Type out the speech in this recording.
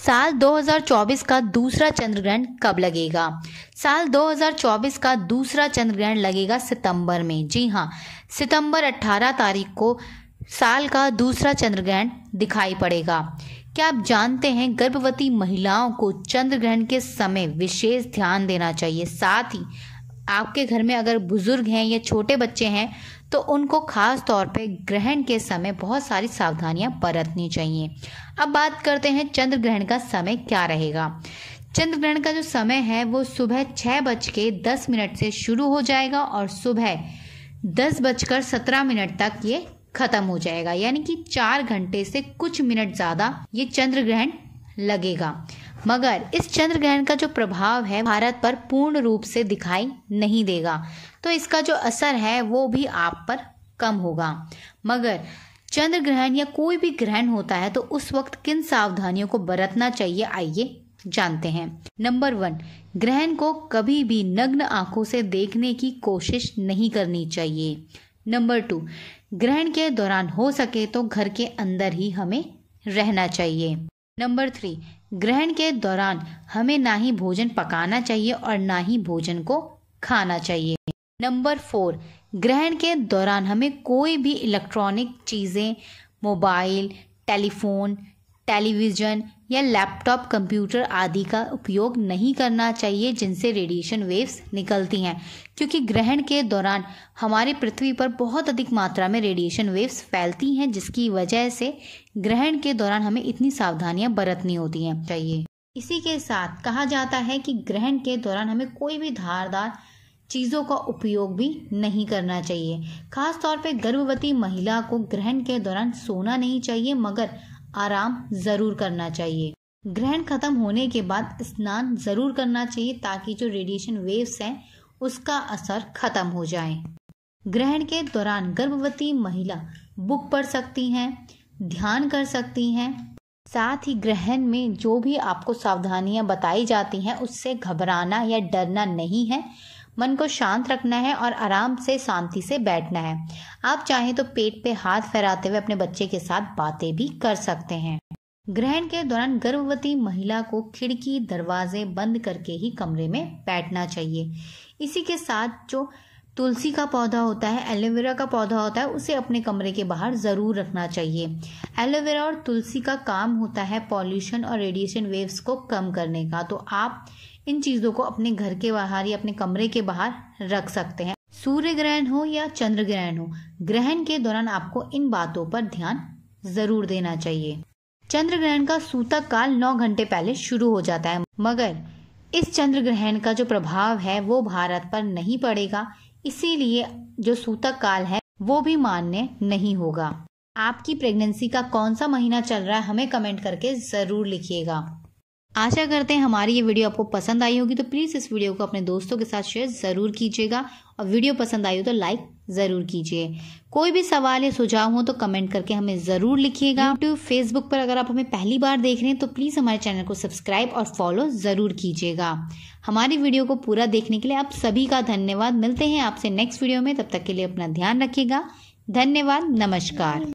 साल 2024 का दूसरा चंद्र ग्रहण कब लगेगा साल 2024 का दूसरा चंद्र ग्रहण लगेगा सितंबर में जी हाँ सितंबर 18 तारीख को साल का दूसरा चंद्र ग्रहण दिखाई पड़ेगा क्या आप जानते हैं गर्भवती महिलाओं को चंद्र ग्रहण के समय विशेष ध्यान देना चाहिए साथ ही आपके घर में अगर बुजुर्ग हैं या छोटे बच्चे हैं तो उनको खास तौर पे ग्रहण के समय बहुत सारी सावधानियां बरतनी चाहिए अब बात करते हैं चंद्र ग्रहण का समय क्या रहेगा चंद्र ग्रहण का जो समय है वो सुबह छः बज के दस मिनट से शुरू हो जाएगा और सुबह दस बजकर सत्रह मिनट तक ये खत्म हो जाएगा यानी कि चार घंटे से कुछ मिनट ज़्यादा ये चंद्र ग्रहण लगेगा मगर इस चंद्र ग्रहण का जो प्रभाव है भारत पर पूर्ण रूप से दिखाई नहीं देगा तो इसका जो असर है वो भी आप पर कम होगा मगर चंद्र ग्रहण या कोई भी ग्रहण होता है तो उस वक्त किन सावधानियों को बरतना चाहिए आइए जानते हैं नंबर वन ग्रहण को कभी भी नग्न आंखों से देखने की कोशिश नहीं करनी चाहिए नंबर टू ग्रहण के दौरान हो सके तो घर के अंदर ही हमें रहना चाहिए नंबर थ्री ग्रहण के दौरान हमें ना ही भोजन पकाना चाहिए और ना ही भोजन को खाना चाहिए नंबर फोर ग्रहण के दौरान हमें कोई भी इलेक्ट्रॉनिक चीज़ें मोबाइल टेलीफोन टेलीविज़न या लैपटॉप कंप्यूटर आदि का उपयोग नहीं करना चाहिए जिनसे रेडिएशन वेव्स निकलती हैं क्योंकि ग्रहण के दौरान हमारे पृथ्वी पर बहुत अधिक मात्रा में रेडिएशन वेव्स फैलती हैं जिसकी वजह से ग्रहण के दौरान हमें इतनी सावधानियां बरतनी होती हैं चाहिए इसी के साथ कहा जाता है कि ग्रहण के दौरान हमें कोई भी धारदार चीज़ों का उपयोग भी नहीं करना चाहिए खासतौर पर गर्भवती महिला को ग्रहण के दौरान सोना नहीं चाहिए मगर आराम ज़रूर करना चाहिए ग्रहण खत्म होने के बाद स्नान ज़रूर करना चाहिए ताकि जो रेडिएशन वेव्स हैं उसका असर खत्म हो जाए ग्रहण के दौरान गर्भवती महिला बुक पढ़ सकती हैं ध्यान कर सकती हैं साथ ही ग्रहण में जो भी आपको सावधानियां बताई जाती हैं उससे घबराना या डरना नहीं है मन को शांत रखना है और आराम से शांति से बैठना है आप चाहें तो पेट पे हाथ फहराते हुए अपने बच्चे के साथ बातें भी कर सकते हैं ग्रहण के दौरान गर्भवती महिला को खिड़की दरवाजे बंद करके ही कमरे में बैठना चाहिए इसी के साथ जो तुलसी का पौधा होता है एलोवेरा का पौधा होता है उसे अपने कमरे के बाहर ज़रूर रखना चाहिए एलोवेरा और तुलसी का काम होता है पॉल्यूशन और रेडिएशन वेव्स को कम करने का तो आप इन चीज़ों को अपने घर के बाहर या अपने कमरे के बाहर रख सकते हैं सूर्य ग्रहण हो या चंद्र ग्रहण हो ग्रहण के दौरान आपको इन बातों पर ध्यान जरूर देना चाहिए चंद्र ग्रहण का सूतक काल नौ घंटे पहले शुरू हो जाता है मगर इस चंद्र ग्रहण का जो प्रभाव है वो भारत पर नहीं पड़ेगा इसीलिए जो सूतक काल है वो भी मान्य नहीं होगा आपकी प्रेगनेंसी का कौन सा महीना चल रहा है हमें कमेंट करके जरूर लिखिएगा आशा करते हैं हमारी ये वीडियो आपको पसंद आई होगी तो प्लीज़ इस वीडियो को अपने दोस्तों के साथ शेयर ज़रूर कीजिएगा और वीडियो पसंद आई हो तो लाइक ज़रूर कीजिए कोई भी सवाल या सुझाव हो तो कमेंट करके हमें ज़रूर लिखिएगा यूट्यूब फेसबुक पर अगर आप हमें पहली बार देख रहे हैं तो प्लीज़ हमारे चैनल को सब्सक्राइब और फॉलो ज़रूर कीजिएगा हमारी वीडियो को पूरा देखने के लिए आप सभी का धन्यवाद मिलते हैं आपसे नेक्स्ट वीडियो में तब तक के लिए अपना ध्यान रखिएगा धन्यवाद नमस्कार